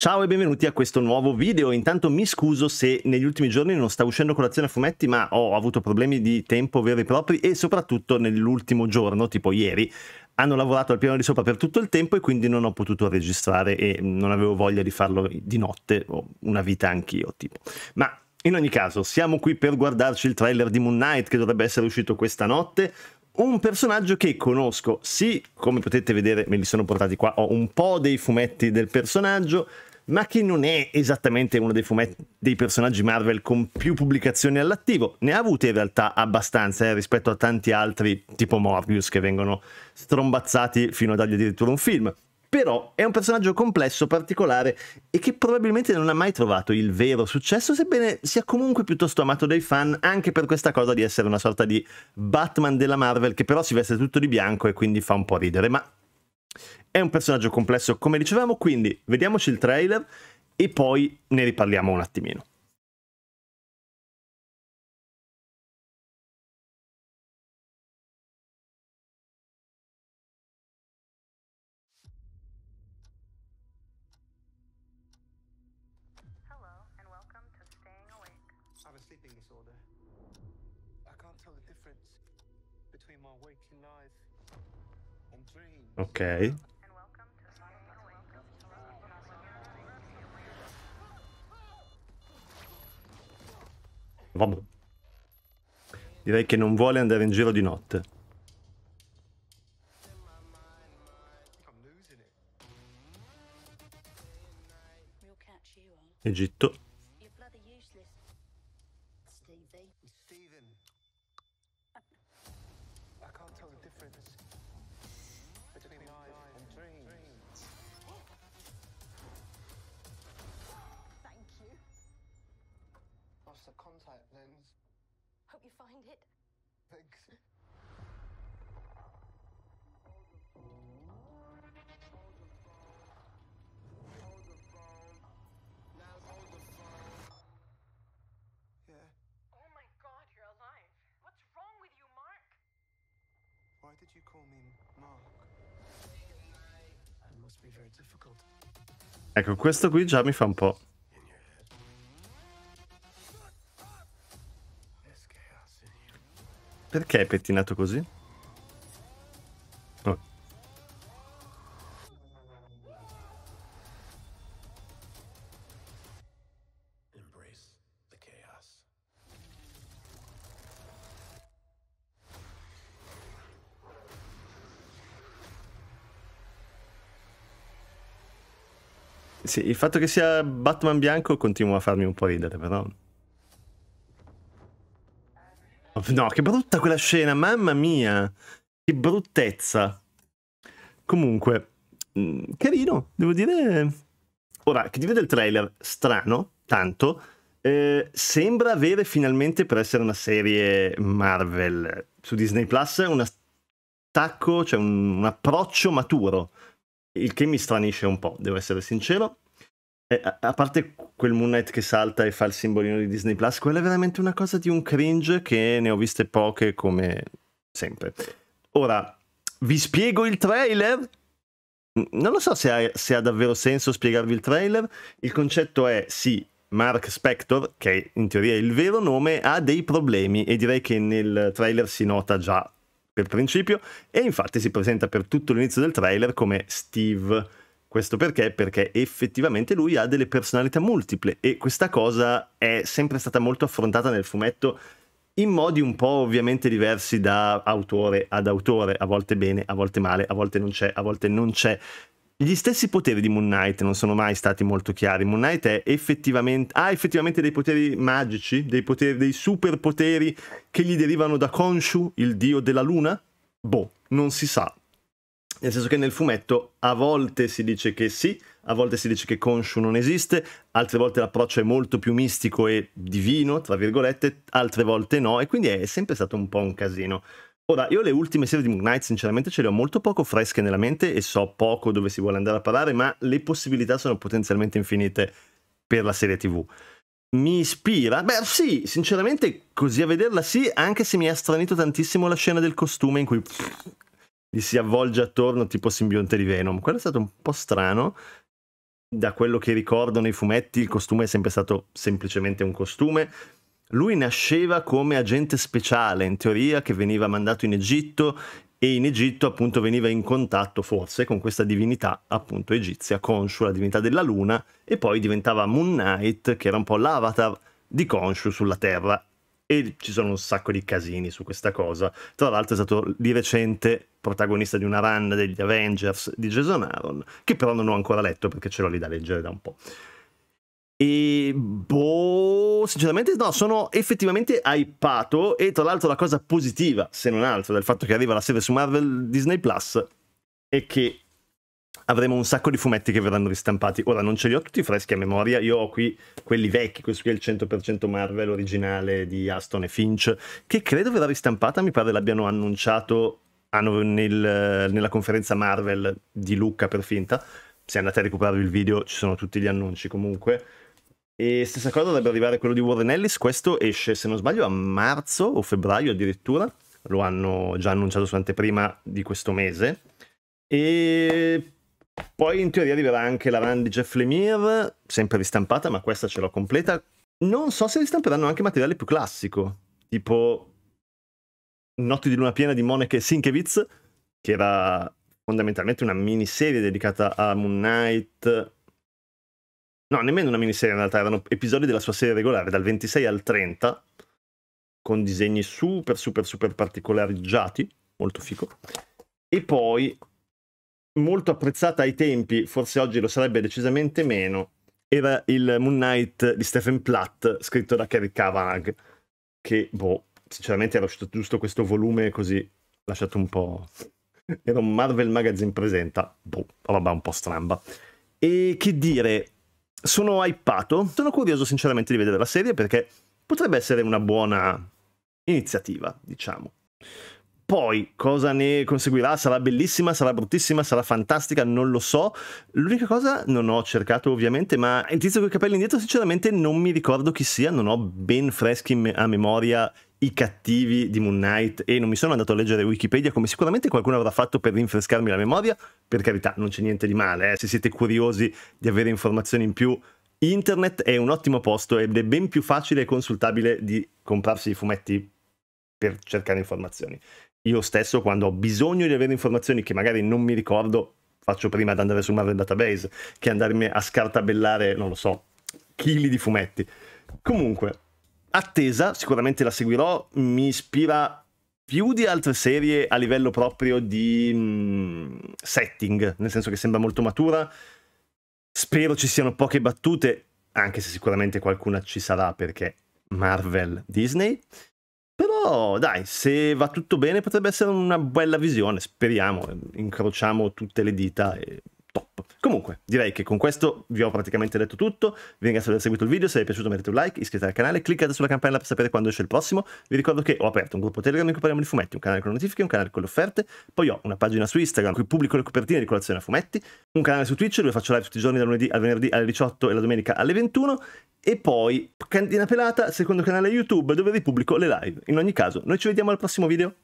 Ciao e benvenuti a questo nuovo video. Intanto mi scuso se negli ultimi giorni non sta uscendo colazione a fumetti, ma ho avuto problemi di tempo veri e propri e soprattutto nell'ultimo giorno, tipo ieri, hanno lavorato al piano di sopra per tutto il tempo e quindi non ho potuto registrare e non avevo voglia di farlo di notte o una vita anch'io, tipo. Ma in ogni caso, siamo qui per guardarci il trailer di Moon Knight che dovrebbe essere uscito questa notte un personaggio che conosco, sì, come potete vedere me li sono portati qua, ho un po' dei fumetti del personaggio, ma che non è esattamente uno dei, dei personaggi Marvel con più pubblicazioni all'attivo. Ne ha avute in realtà abbastanza eh, rispetto a tanti altri, tipo Morbius, che vengono strombazzati fino a dargli addirittura un film. Però è un personaggio complesso, particolare e che probabilmente non ha mai trovato il vero successo, sebbene sia comunque piuttosto amato dai fan, anche per questa cosa di essere una sorta di Batman della Marvel che però si veste tutto di bianco e quindi fa un po' ridere, ma è un personaggio complesso, come dicevamo, quindi vediamoci il trailer e poi ne riparliamo un attimino. I can't tell the difference between my waking life Ok. Vabbè. Direi che non vuole andare in giro di notte. Egitto. you find it. Thanks. Yeah? Oh my god, you're alive. What's wrong with you, Mark? Why did you call me Mark? Ecco, questo qui già mi fa un po'. Perché è pettinato così? Oh. Sì, il fatto che sia Batman bianco continua a farmi un po' ridere, però... No, che brutta quella scena, mamma mia. Che bruttezza. Comunque, mm, carino, devo dire... Ora, che ti vede il trailer? Strano, tanto. Eh, sembra avere finalmente, per essere una serie Marvel su Disney Plus, un attacco, cioè un, un approccio maturo. Il che mi stranisce un po', devo essere sincero. Eh, a parte quel Moon Knight che salta e fa il simbolino di Disney Plus, quella è veramente una cosa di un cringe che ne ho viste poche come sempre. Ora, vi spiego il trailer? Non lo so se ha, se ha davvero senso spiegarvi il trailer. Il concetto è sì, Mark Spector, che in teoria è il vero nome, ha dei problemi e direi che nel trailer si nota già per principio e infatti si presenta per tutto l'inizio del trailer come Steve questo perché? Perché effettivamente lui ha delle personalità multiple e questa cosa è sempre stata molto affrontata nel fumetto in modi un po' ovviamente diversi da autore ad autore, a volte bene, a volte male, a volte non c'è, a volte non c'è. Gli stessi poteri di Moon Knight non sono mai stati molto chiari. Moon Knight effettivamente, ha effettivamente dei poteri magici, dei, poteri, dei superpoteri che gli derivano da Khonshu, il dio della luna? Boh, non si sa, nel senso che nel fumetto a volte si dice che sì, a volte si dice che Konshu non esiste, altre volte l'approccio è molto più mistico e divino, tra virgolette, altre volte no, e quindi è sempre stato un po' un casino. Ora, io le ultime serie di Moon Knight sinceramente ce le ho molto poco fresche nella mente e so poco dove si vuole andare a parlare, ma le possibilità sono potenzialmente infinite per la serie TV. Mi ispira? Beh sì, sinceramente così a vederla sì, anche se mi ha stranito tantissimo la scena del costume in cui gli si avvolge attorno tipo simbionte di Venom. Quello è stato un po' strano. Da quello che ricordo nei fumetti, il costume è sempre stato semplicemente un costume. Lui nasceva come agente speciale, in teoria, che veniva mandato in Egitto e in Egitto appunto veniva in contatto forse con questa divinità appunto egizia, Khonshu, la divinità della luna, e poi diventava Moon Knight, che era un po' l'avatar di Khonshu sulla Terra e ci sono un sacco di casini su questa cosa. Tra l'altro è stato di recente protagonista di una run degli Avengers di Jason Aaron, che però non ho ancora letto perché ce l'ho lì da leggere da un po'. E boh, sinceramente no, sono effettivamente hypato e tra l'altro la cosa positiva, se non altro, del fatto che arriva la serie su Marvel Disney Plus è che avremo un sacco di fumetti che verranno ristampati. Ora non ce li ho tutti freschi a memoria, io ho qui quelli vecchi, questo qui è il 100% Marvel originale di Aston e Finch, che credo verrà ristampata, mi pare l'abbiano annunciato ah, nel, nella conferenza Marvel di Lucca per finta. Se andate a recuperarvi il video ci sono tutti gli annunci comunque. E stessa cosa dovrebbe arrivare quello di Warren Ellis, questo esce se non sbaglio a marzo o febbraio addirittura, lo hanno già annunciato su anteprima di questo mese. E poi in teoria arriverà anche la run di Jeff Lemire, sempre ristampata, ma questa ce l'ho completa. Non so se ristamperanno anche materiale più classico, tipo Notti di luna piena di Monica e Sinkevitz, che era fondamentalmente una miniserie dedicata a Moon Knight. No, nemmeno una miniserie in realtà, erano episodi della sua serie regolare, dal 26 al 30, con disegni super, super, super particolarizzati, molto fico. E poi molto apprezzata ai tempi, forse oggi lo sarebbe decisamente meno, era il Moon Knight di Stephen Platt, scritto da Kerry Kavanagh, che, boh, sinceramente era uscito giusto questo volume così, lasciato un po'... Era un Marvel Magazine presenta, boh, roba un po' stramba. E che dire, sono hypato, sono curioso sinceramente di vedere la serie perché potrebbe essere una buona iniziativa, diciamo. Poi cosa ne conseguirà? Sarà bellissima, sarà bruttissima, sarà fantastica, non lo so. L'unica cosa, non ho cercato ovviamente, ma il tizio con i capelli indietro sinceramente non mi ricordo chi sia, non ho ben freschi me- a memoria i cattivi di Moon Knight e non mi sono andato a leggere Wikipedia come sicuramente qualcuno avrà fatto per rinfrescarmi la memoria. Per carità, non c'è niente di male, eh. se siete curiosi di avere informazioni in più, internet è un ottimo posto ed è ben più facile e consultabile di comprarsi i fumetti per cercare informazioni io stesso quando ho bisogno di avere informazioni che magari non mi ricordo, faccio prima ad andare sul Marvel Database che andarmi a scartabellare, non lo so, chili di fumetti. Comunque, attesa, sicuramente la seguirò, mi ispira più di altre serie a livello proprio di mh, mm, setting, nel senso che sembra molto matura. Spero ci siano poche battute, anche se sicuramente qualcuna ci sarà perché Marvel Disney. Però dai, se va tutto bene potrebbe essere una bella visione, speriamo, incrociamo tutte le dita e pop. Comunque, direi che con questo vi ho praticamente detto tutto. Vi ringrazio di aver seguito il video, se vi è piaciuto mettete un like, iscrivetevi al canale, cliccate sulla campanella per sapere quando esce il prossimo. Vi ricordo che ho aperto un gruppo Telegram in cui parliamo di fumetti, un canale con le notifiche, un canale con le offerte, poi ho una pagina su Instagram in cui pubblico le copertine di colazione a fumetti, un canale su Twitch dove faccio live tutti i giorni dal lunedì al venerdì alle 18 e la domenica alle 21 e poi Candina Pelata, secondo canale YouTube dove ripubblico le live. In ogni caso, noi ci vediamo al prossimo video.